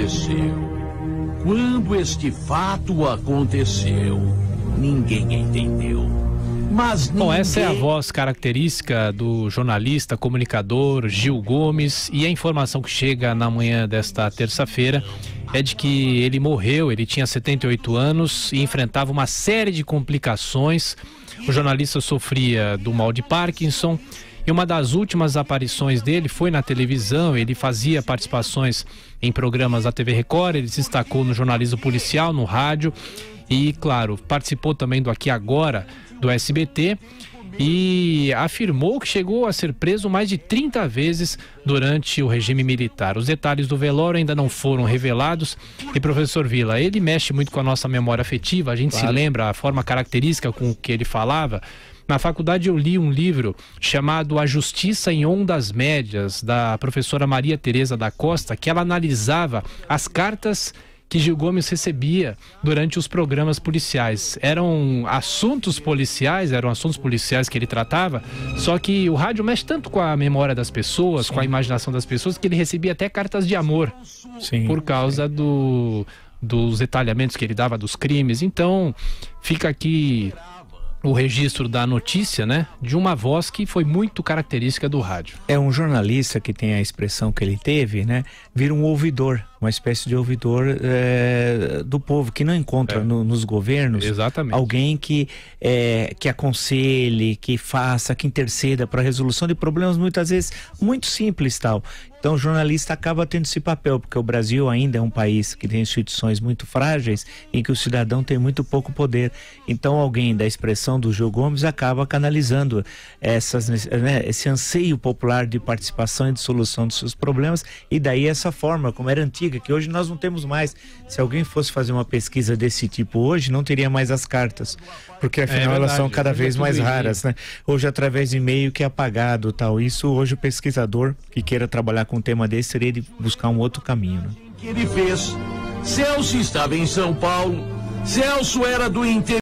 aconteceu. Quando este fato aconteceu, ninguém entendeu. Mas ninguém... Bom, essa é a voz característica do jornalista, comunicador Gil Gomes e a informação que chega na manhã desta terça-feira é de que ele morreu, ele tinha 78 anos e enfrentava uma série de complicações. O jornalista sofria do mal de Parkinson, e uma das últimas aparições dele foi na televisão, ele fazia participações em programas da TV Record, ele se destacou no jornalismo policial, no rádio e, claro, participou também do Aqui Agora do SBT e afirmou que chegou a ser preso mais de 30 vezes durante o regime militar. Os detalhes do velório ainda não foram revelados. E professor Vila, ele mexe muito com a nossa memória afetiva, a gente claro. se lembra a forma característica com que ele falava. Na faculdade eu li um livro chamado A Justiça em Ondas Médias, da professora Maria Tereza da Costa, que ela analisava as cartas que Gil Gomes recebia durante os programas policiais. Eram assuntos policiais, eram assuntos policiais que ele tratava, só que o rádio mexe tanto com a memória das pessoas, Sim. com a imaginação das pessoas, que ele recebia até cartas de amor Sim. por causa do, dos detalhamentos que ele dava dos crimes. Então, fica aqui o registro da notícia, né, de uma voz que foi muito característica do rádio. É um jornalista que tem a expressão que ele teve, né, vira um ouvidor uma espécie de ouvidor é, do povo, que não encontra é. no, nos governos Exatamente. alguém que, é, que aconselhe, que faça, que interceda para a resolução de problemas muitas vezes muito simples tal. Então o jornalista acaba tendo esse papel, porque o Brasil ainda é um país que tem instituições muito frágeis, em que o cidadão tem muito pouco poder. Então alguém da expressão do Gil Gomes acaba canalizando essas, né, esse anseio popular de participação e de solução dos seus problemas, e daí essa forma, como era antiga, antiga, que hoje nós não temos mais. Se alguém fosse fazer uma pesquisa desse tipo hoje, não teria mais as cartas, porque é afinal é verdade, elas são cada é vez mais raras, né? né? Hoje através de e-mail que é apagado, tal. Isso hoje o pesquisador que queira trabalhar com um tema desse seria de buscar um outro caminho, né? Que ele fez. Celso estava em São Paulo. Celso era do interior